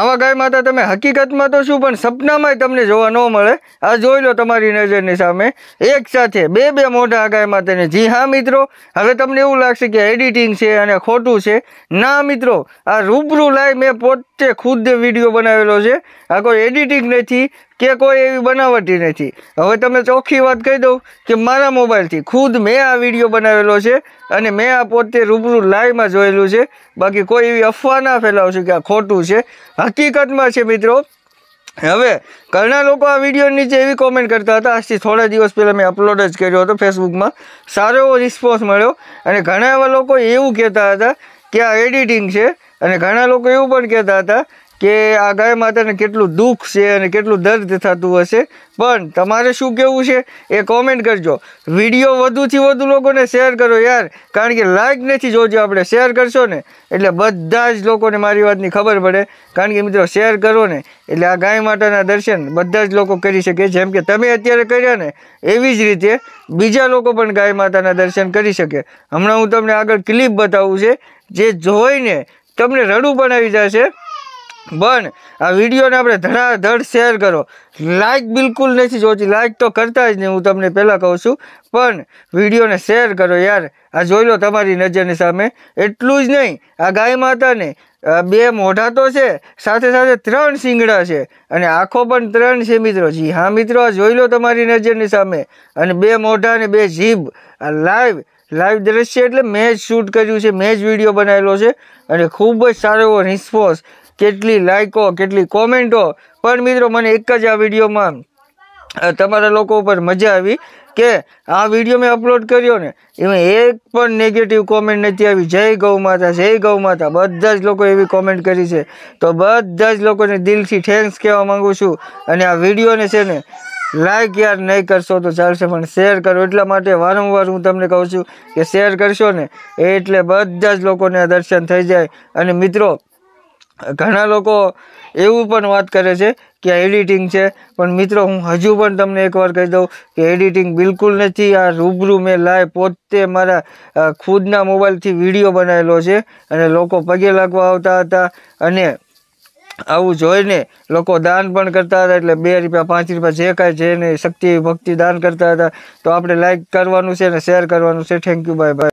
આવા ગાય માતા તમે હકીકતમાં તો શું પણ સપનામાંય તમને જોવા ન મળે આ જોઈ લો તમારી નજરની સામે એક સાથે બે બે મોઢા ગાય માતાને જી હા મિત્રો હવે તમને એવું લાગશે કે એડિટિંગ છે અને ખોટું છે ના મિત્રો આ રૂબરૂ લાઈવ મેં પોતે ખુદ વિડીયો બનાવેલો છે આ કોઈ એડિટિંગ નથી કે કોઈ એવી બનાવટી નથી હવે તમને ચોખ્ખી વાત કહી દઉં કે મારા મોબાઈલથી ખુદ મેં આ વિડીયો બનાવેલો છે અને મેં આ પોતે રૂબરૂ લાઈવમાં જોયેલું છે બાકી કોઈ એવી અફવા ના ફેલાવશું કે આ ખોટું છે હકીકતમાં છે મિત્રો હવે ઘણા લોકો આ વિડીયો નીચે એવી કોમેન્ટ કરતા હતા આજથી થોડા દિવસ પહેલાં મેં અપલોડ જ કર્યો હતો ફેસબુકમાં સારો એવો રિસ્પોન્સ મળ્યો અને ઘણા એવા લોકો એવું કહેતા હતા કે આ એડિટિંગ છે અને ઘણા લોકો એવું પણ કહેતા હતા કે આ ગાય માતાને કેટલું દુઃખ છે અને કેટલું દર્દ થતું હશે પણ તમારે શું કહેવું છે એ કોમેન્ટ કરજો વિડીયો વધુથી વધુ લોકોને શેર કરો યાર કારણ કે લાઈક નથી જોજો આપણે શેર કરશો ને એટલે બધા જ લોકોને મારી વાતની ખબર પડે કારણ કે મિત્રો શેર કરો ને એટલે આ ગાય માતાના દર્શન બધા જ લોકો કરી શકે જેમ કે તમે અત્યારે કર્યા ને એવી જ રીતે બીજા લોકો પણ ગાય માતાના દર્શન કરી શકે હમણાં હું તમને આગળ ક્લિપ બતાવું છે જે જોઈને તમને રડું પણ આવી જશે બન આ વિડીયોને આપણે ધડાધડ શેર કરો લાઇક બિલકુલ નથી જોતી લાઇક તો કરતા જ નહીં હું તમને પહેલાં કહું છું પણ વિડીયોને શેર કરો યાર આ જોઈ લો તમારી નજરની સામે એટલું જ નહીં આ ગાય માતાને બે મોઢા તો છે સાથે સાથે ત્રણ સિંગડા છે અને આંખો પણ ત્રણ છે મિત્રો જી હા મિત્રો આ જોઈ લો તમારી નજરની સામે અને બે મોઢા અને બે જીભ આ લાઈવ લાઈવ દ્રશ્ય એટલે મેં જ શૂટ કર્યું છે મેં જ વિડીયો બનાવેલો છે અને ખૂબ જ સારો એવો રિસ્પોન્સ કેટલી લાઇકો કેટલી કોમેન્ટો પણ મિત્રો મને એક જ આ વિડીયોમાં તમારા લોકો ઉપર મજા આવી કે આ વિડીયો મેં અપલોડ કર્યો ને એમાં એક પણ નેગેટિવ કોમેન્ટ નથી આવી જય ગૌ માતા જય ગૌ માતા બધા જ લોકો એવી કોમેન્ટ કરી છે તો બધા જ લોકોને દિલથી થેન્ક્સ કહેવા માગું છું અને આ વિડીયોને છે ને લાઈક યાર નહીં કરશો તો ચાલશે પણ શેર કરો એટલા માટે વારંવાર હું તમને કહું છું કે શેર કરશો ને એટલે બધા જ લોકોને આ દર્શન થઈ જાય અને મિત્રો ઘણા લોકો એવું પણ વાત કરે છે કે આ એડિટિંગ છે પણ મિત્રો હું હજુ પણ તમને એકવાર કહી દઉં કે એડિટિંગ બિલકુલ નથી આ રૂબરૂ મેં લાઈવ પોતે મારા ખુદના મોબાઈલથી વિડીયો બનાવેલો છે અને લોકો પગે લાગવા આવતા હતા અને આવું જોઈને લોકો દાન પણ કરતા હતા એટલે બે રૂપિયા પાંચ રૂપિયા જે કાંઈ જેને શક્તિ ભક્તિ દાન કરતા હતા તો આપણે લાઇક કરવાનું છે અને શેર કરવાનું છે થેન્ક યુ બાય બાય